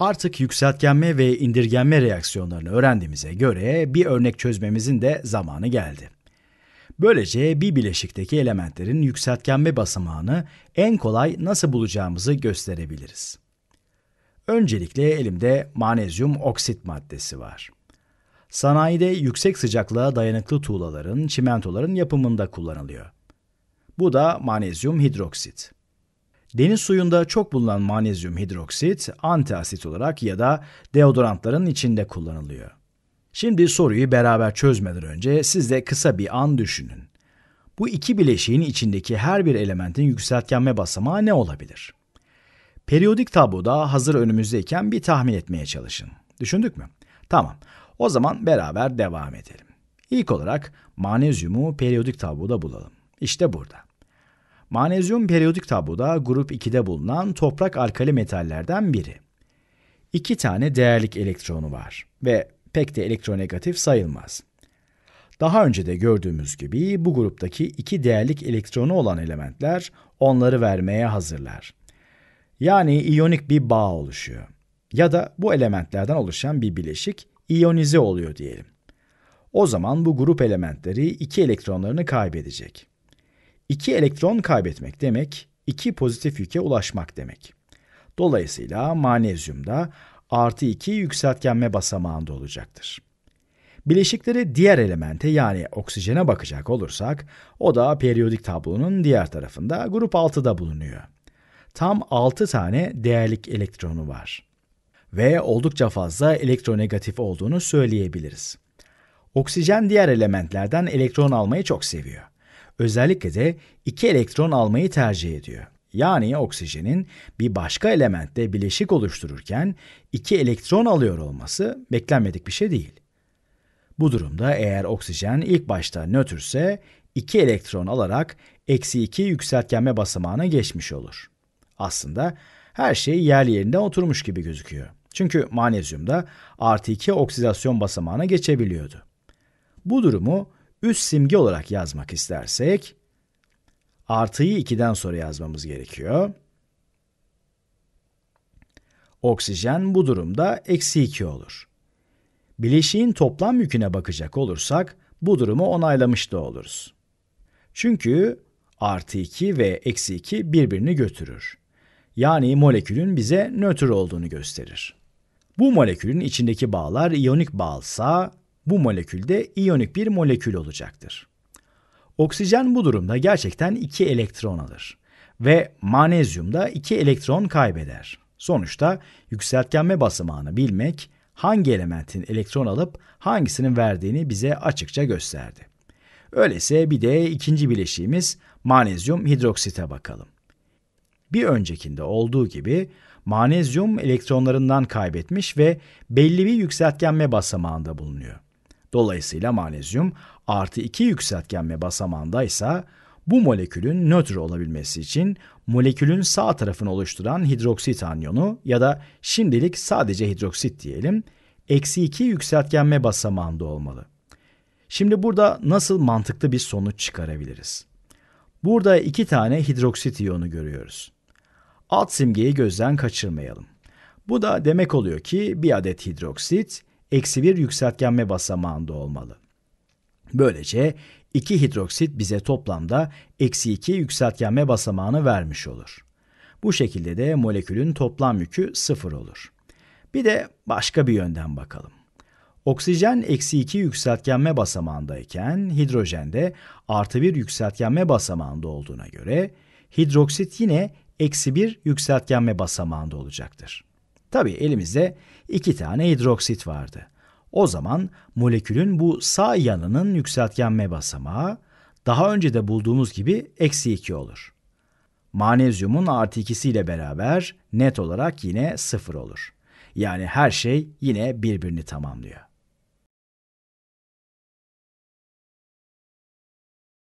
Artık yükseltgenme ve indirgenme reaksiyonlarını öğrendiğimize göre bir örnek çözmemizin de zamanı geldi. Böylece bir bileşikteki elementlerin yükseltgenme basamağını en kolay nasıl bulacağımızı gösterebiliriz. Öncelikle elimde manezyum oksit maddesi var. Sanayide yüksek sıcaklığa dayanıklı tuğlaların, çimentoların yapımında kullanılıyor. Bu da manezyum hidroksit. Deniz suyunda çok bulunan manezyum hidroksit antiasit olarak ya da deodorantların içinde kullanılıyor. Şimdi soruyu beraber çözmeden önce siz de kısa bir an düşünün. Bu iki bileşiğin içindeki her bir elementin yükseltgenme basamağı ne olabilir? Periyodik tabloda hazır önümüzdeyken bir tahmin etmeye çalışın. Düşündük mü? Tamam. O zaman beraber devam edelim. İlk olarak manezyumu periyodik tabloda bulalım. İşte burada. Manezyum periyodik tabloda grup 2'de bulunan toprak alkali metallerden biri. İki tane değerlik elektronu var ve pek de elektronegatif sayılmaz. Daha önce de gördüğümüz gibi bu gruptaki iki değerlik elektronu olan elementler onları vermeye hazırlar. Yani iyonik bir bağ oluşuyor. Ya da bu elementlerden oluşan bir bileşik iyonize oluyor diyelim. O zaman bu grup elementleri iki elektronlarını kaybedecek. 2 elektron kaybetmek demek, 2 pozitif yüke ulaşmak demek. Dolayısıyla manezyumda artı 2 yükseltgenme basamağında olacaktır. Bileşikleri diğer elemente yani oksijene bakacak olursak o da periyodik tablonun diğer tarafında grup 6'da bulunuyor. Tam 6 tane değerlik elektronu var ve oldukça fazla elektronegatif olduğunu söyleyebiliriz. Oksijen diğer elementlerden elektron almayı çok seviyor. Özellikle de iki elektron almayı tercih ediyor. Yani oksijenin bir başka elementle bileşik oluştururken iki elektron alıyor olması beklenmedik bir şey değil. Bu durumda eğer oksijen ilk başta nötrse iki elektron alarak eksi iki yükseltgenme basamağına geçmiş olur. Aslında her şey yerli yerinde oturmuş gibi gözüküyor. Çünkü manezyum da artı iki oksidasyon basamağına geçebiliyordu. Bu durumu üst simge olarak yazmak istersek artıyı 2'den sonra yazmamız gerekiyor. Oksijen bu durumda eksi 2 olur. Bileşiğin toplam yüküne bakacak olursak bu durumu onaylamış da oluruz. Çünkü artı 2 ve eksi 2 birbirini götürür. Yani molekülün bize nötr olduğunu gösterir. Bu molekülün içindeki bağlar iyonik bağsa bu molekülde iyonik bir molekül olacaktır. Oksijen bu durumda gerçekten 2 elektron alır ve manezyum da 2 elektron kaybeder. Sonuçta yükseltgenme basamağını bilmek hangi elementin elektron alıp hangisinin verdiğini bize açıkça gösterdi. Öyleyse bir de ikinci bileşiğimiz manezyum hidroksite bakalım. Bir öncekinde olduğu gibi manezyum elektronlarından kaybetmiş ve belli bir yükseltgenme basamağında bulunuyor. Dolayısıyla magnezyum artı 2 yükseltgenme basamağında ise bu molekülün nötr olabilmesi için molekülün sağ tarafını oluşturan hidroksit anyonu ya da şimdilik sadece hidroksit diyelim, eksi 2 yükseltgenme basamağında olmalı. Şimdi burada nasıl mantıklı bir sonuç çıkarabiliriz? Burada iki tane hidroksit iyonu görüyoruz. Alt simgeyi gözden kaçırmayalım. Bu da demek oluyor ki bir adet hidroksit eksi bir yükseltgenme basamağında olmalı. Böylece 2 hidroksit bize toplamda eksi 2 yükseltgenme basamağını vermiş olur. Bu şekilde de molekülün toplam yükü sıfır olur. Bir de başka bir yönden bakalım. Oksijen eksi 2 yükseltgenme basamağındayken hidrojen de artı 1 yükseltgenme basamağında olduğuna göre hidroksit yine eksi 1 yükseltgenme basamağında olacaktır. Tabi elimizde iki tane hidroksit vardı. O zaman molekülün bu sağ yanının yükseltgenme basamağı daha önce de bulduğumuz gibi eksi 2 olur. Manezyumun artı 2'si ile beraber net olarak yine 0 olur. Yani her şey yine birbirini tamamlıyor.